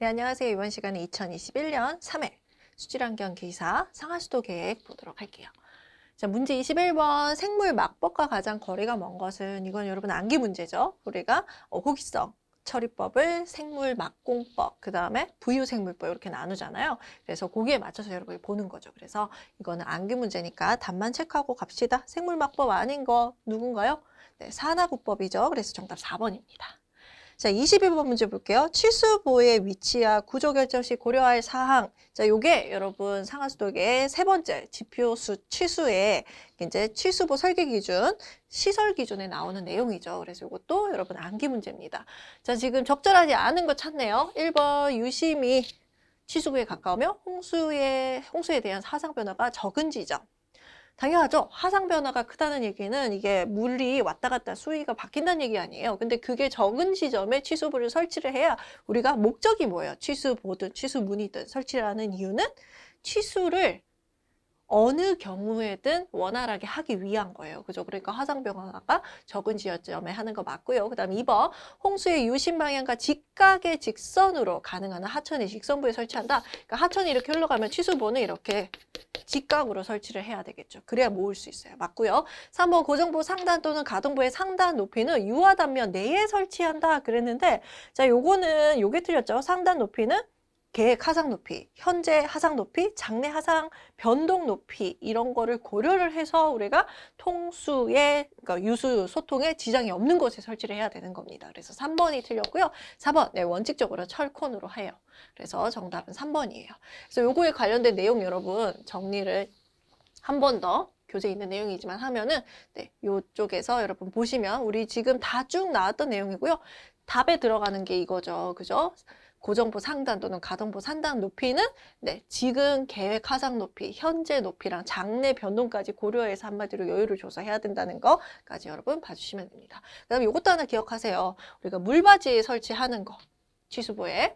네, 안녕하세요. 이번 시간은 2021년 3회 수질환경 기사 상하수도 계획 보도록 할게요. 자, 문제 21번 생물 막법과 가장 거리가 먼 것은 이건 여러분 암기 문제죠. 우리가 어, 호기성 처리법을 생물 막공법, 그 다음에 부유생물법 이렇게 나누잖아요. 그래서 거기에 맞춰서 여러분이 보는 거죠. 그래서 이거는 암기 문제니까 답만 체크하고 갑시다. 생물 막법 아닌 거 누군가요? 네, 산하구법이죠. 그래서 정답 4번입니다. 자, 22번 문제 볼게요. 치수보의 위치와 구조 결정 시 고려할 사항. 자, 요게 여러분 상하수도계세 번째 지표수 치수의 이제 치수보 설계 기준, 시설 기준에 나오는 내용이죠. 그래서 이것도 여러분 암기 문제입니다. 자, 지금 적절하지 않은 거 찾네요. 1번 유심히 치수부에 가까우며 홍수에, 홍수에 대한 사상 변화가 적은 지점. 당연하죠. 화상 변화가 크다는 얘기는 이게 물이 왔다 갔다 수위가 바뀐다는 얘기 아니에요. 근데 그게 적은 시점에 취수부를 설치를 해야 우리가 목적이 뭐예요? 취수보든 취수문이든 설치를 하는 이유는 취수를 어느 경우에든 원활하게 하기 위한 거예요. 그죠? 그러니까 화상병화가 적은 지역점에 하는 거 맞고요. 그 다음 2번 홍수의 유심 방향과 직각의 직선으로 가능한 하천이 직선부에 설치한다. 그러니까 하천이 이렇게 흘러가면 취수보는 이렇게 직각으로 설치를 해야 되겠죠. 그래야 모을 수 있어요. 맞고요. 3번 고정부 상단 또는 가동부의 상단 높이는 유화 단면 내에 설치한다 그랬는데 자 요거는 요게 틀렸죠. 상단 높이는 계획 하상 높이, 현재 하상 높이, 장래 하상 변동 높이 이런 거를 고려를 해서 우리가 통수의 그러니까 유수 소통에 지장이 없는 곳에 설치를 해야 되는 겁니다. 그래서 3번이 틀렸고요. 4번 네, 원칙적으로 철콘으로 해요. 그래서 정답은 3번이에요. 그래서 요거에 관련된 내용 여러분 정리를 한 번 더 교재에 있는 내용이지만 하면은 네, 요쪽에서 여러분 보시면 우리 지금 다 쭉 나왔던 내용이고요. 답에 들어가는 게 이거죠. 그죠? 고정부 상단 또는 가동부 상단 높이는 네, 지금 계획 하상 높이, 현재 높이랑 장내 변동까지 고려해서 한마디로 여유를 줘서 해야 된다는 거까지 여러분 봐주시면 됩니다. 그다음 에 이것도 하나 기억하세요. 우리가 물받이 설치하는 거, 취수부에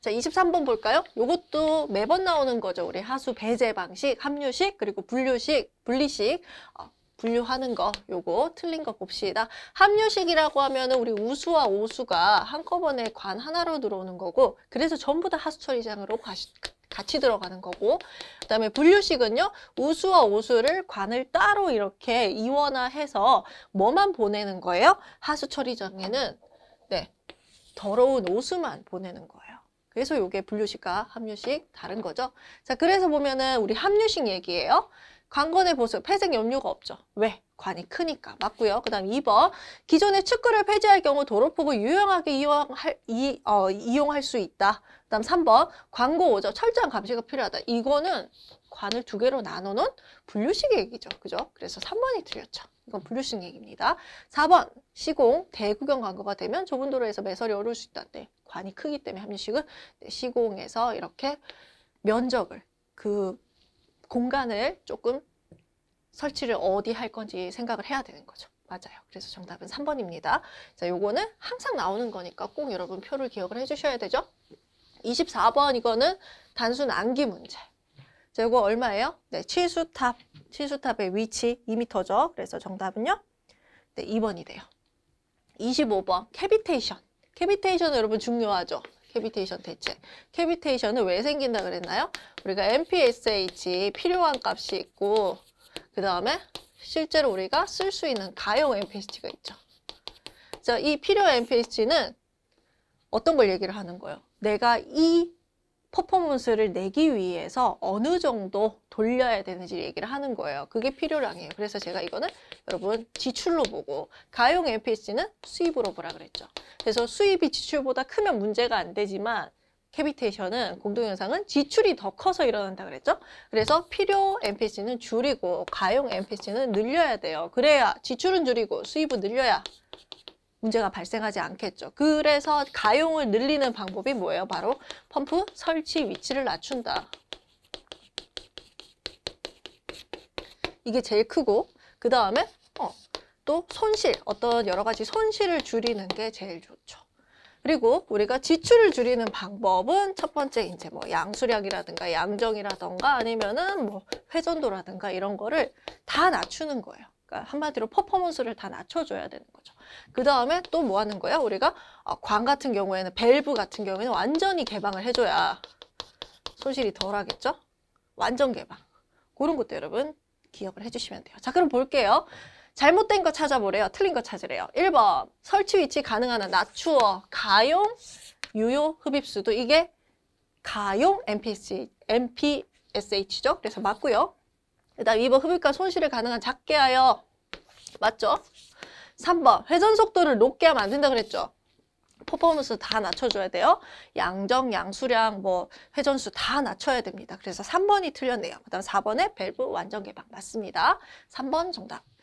자, 23번 볼까요? 요것도 매번 나오는 거죠. 우리 하수 배제 방식, 합류식, 그리고 분류식, 분리식, 어, 분류하는 거 요거 틀린 거 봅시다. 합류식이라고 하면 은 우리 우수와 오수가 한꺼번에 관 하나로 들어오는 거고 그래서 전부 다 하수 처리장으로 가시, 같이 들어가는 거고 그 다음에 분류식은요 우수와 오수를 관을 따로 이렇게 이원화해서 뭐만 보내는 거예요? 하수 처리장에는 네 더러운 오수만 보내는 거예요 그래서 이게 분류식과 합류식 다른 거죠 자 그래서 보면은 우리 합류식 얘기예요 관건의 보수, 폐색 염려가 없죠. 왜? 관이 크니까 맞고요. 그 다음 2번 기존의 축구를 폐지할 경우 도로폭을 유용하게 이용할, 이, 어, 이용할 수 있다. 그 다음 3번 광고 오죠. 철저한 감시가 필요하다. 이거는 관을 두 개로 나눠놓은 분류식 얘기죠. 그죠? 그래서 3번이 틀렸죠. 이건 분류식 얘기입니다. 4번 시공 대구경 광고가 되면 좁은 도로에서 매설이 어려울 수있다 네. 관이 크기 때문에 합리식은 네, 시공에서 이렇게 면적을 그 공간을 조금 설치를 어디 할 건지 생각을 해야 되는 거죠. 맞아요. 그래서 정답은 3번입니다. 자, 요거는 항상 나오는 거니까 꼭 여러분 표를 기억을 해주셔야 되죠. 24번 이거는 단순 암기 문제. 자, 요거 얼마예요? 네, 치수탑. 치수탑의 위치 2m죠. 그래서 정답은요? 네, 2번이 돼요. 25번, 캐비테이션. 캐비테이션 여러분 중요하죠. 캐비테이션 대체. 캐비테이션은 왜 생긴다 그랬나요? 우리가 MPSH 필요한 값이 있고 그 다음에 실제로 우리가 쓸 수 있는 가용 MPST가 있죠. 자, 이 필요 MPST는 어떤 걸 얘기를 하는 거예요? 내가 이 퍼포먼스를 내기 위해서 어느 정도 돌려야 되는지 얘기를 하는 거예요. 그게 필요량이에요. 그래서 제가 이거는 여러분 지출로 보고 가용 MPC는 수입으로 보라 그랬죠. 그래서 수입이 지출보다 크면 문제가 안 되지만 캐비테이션은 공동영상은 지출이 더 커서 일어난다 그랬죠. 그래서 필요 MPC는 줄이고 가용 MPC는 늘려야 돼요. 그래야 지출은 줄이고 수입은 늘려야 문제가 발생하지 않겠죠. 그래서 가용을 늘리는 방법이 뭐예요? 바로 펌프 설치 위치를 낮춘다. 이게 제일 크고 그 다음에 어, 또 손실, 어떤 여러 가지 손실을 줄이는 게 제일 좋죠. 그리고 우리가 지출을 줄이는 방법은 첫 번째 이제 뭐 양수량이라든가 양정이라든가 아니면은 뭐 회전도라든가 이런 거를 다 낮추는 거예요. 그러니까 한마디로 퍼포먼스를 다 낮춰줘야 되는 거죠. 그 다음에 또 뭐 하는 거야? 우리가 광 어, 같은 경우에는 밸브 같은 경우에는 완전히 개방을 해줘야 손실이 덜 하겠죠? 완전 개방. 그런 것도 여러분 기억을 해주시면 돼요. 자 그럼 볼게요. 잘못된 거 찾아보래요. 틀린 거 찾으래요. 1번 설치 위치 가능한 낮추어 가용 유효 흡입수도 이게 가용 m p c MPSH죠. 그래서 맞고요. 그다음 2번 흡입과 손실을 가능한 작게 하여 맞죠? 3번 회전 속도를 높게 하면 안 된다 그랬죠. 퍼포먼스 다 낮춰줘야 돼요. 양정, 양수량, 뭐 회전수 다 낮춰야 됩니다. 그래서 3번이 틀렸네요. 그 다음 4번에 밸브 완전 개방 맞습니다. 3번 정답.